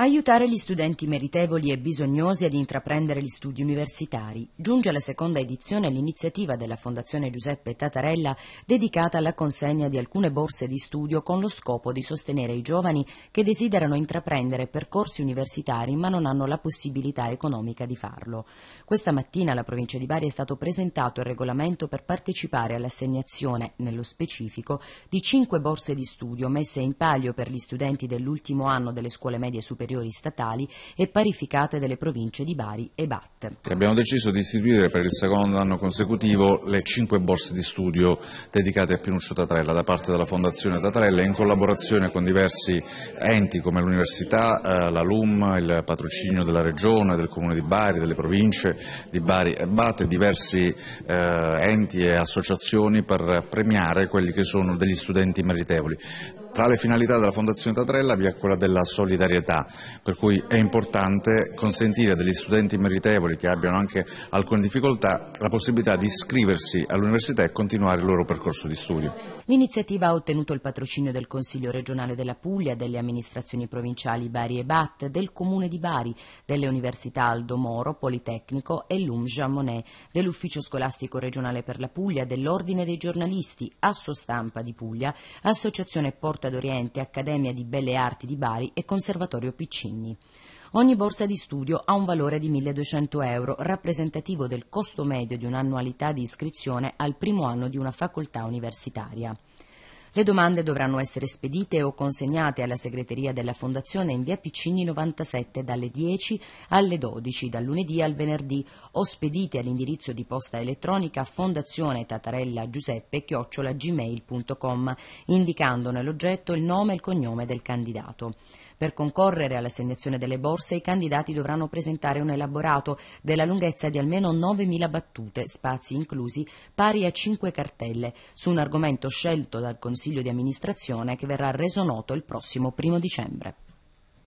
Aiutare gli studenti meritevoli e bisognosi ad intraprendere gli studi universitari. Giunge alla seconda edizione l'iniziativa della Fondazione Giuseppe Tatarella dedicata alla consegna di alcune borse di studio con lo scopo di sostenere i giovani che desiderano intraprendere percorsi universitari ma non hanno la possibilità economica di farlo. Questa mattina alla provincia di Bari è stato presentato il regolamento per partecipare all'assegnazione, nello specifico, di cinque borse di studio messe in palio per gli studenti dell'ultimo anno delle scuole medie superiori superiori statali e parificate delle province di Bari e Bat. Abbiamo deciso di istituire per il secondo anno consecutivo le cinque borse di studio dedicate a Pinuccio Tatrella da parte della Fondazione Tatrella in collaborazione con diversi enti come l'Università, eh, la LUM, il patrocinio della Regione, del Comune di Bari, delle province di Bari e Bat e diversi eh, enti e associazioni per premiare quelli che sono degli studenti meritevoli. Tra le finalità della Fondazione Tatrella vi è quella della solidarietà, per cui è importante consentire a degli studenti meritevoli che abbiano anche alcune difficoltà la possibilità di iscriversi all'università e continuare il loro percorso di studio. L'iniziativa ha ottenuto il patrocinio del Consiglio regionale della Puglia, delle amministrazioni provinciali Bari e Bat, del Comune di Bari, delle università Aldo Moro, Politecnico e Lum Jean Monnet, dell'Ufficio scolastico regionale per la Puglia, dell'Ordine dei giornalisti, Asso Stampa di Puglia, Associazione Porto Porta d'Oriente, Accademia di Belle Arti di Bari e Conservatorio Piccinni. Ogni borsa di studio ha un valore di 1200 euro, rappresentativo del costo medio di un'annualità di iscrizione al primo anno di una facoltà universitaria. Le domande dovranno essere spedite o consegnate alla segreteria della Fondazione in via Piccini 97 dalle 10 alle 12, dal lunedì al venerdì, o spedite all'indirizzo di posta elettronica fondazione tatarella giuseppe chiocciola gmail.com, indicando nell'oggetto il nome e il cognome del candidato. Per concorrere all'assegnazione delle borse i candidati dovranno presentare un elaborato della lunghezza di almeno 9.000 battute, spazi inclusi, pari a 5 cartelle, su un argomento scelto dal Consiglio Consiglio di amministrazione che verrà reso noto il prossimo primo dicembre.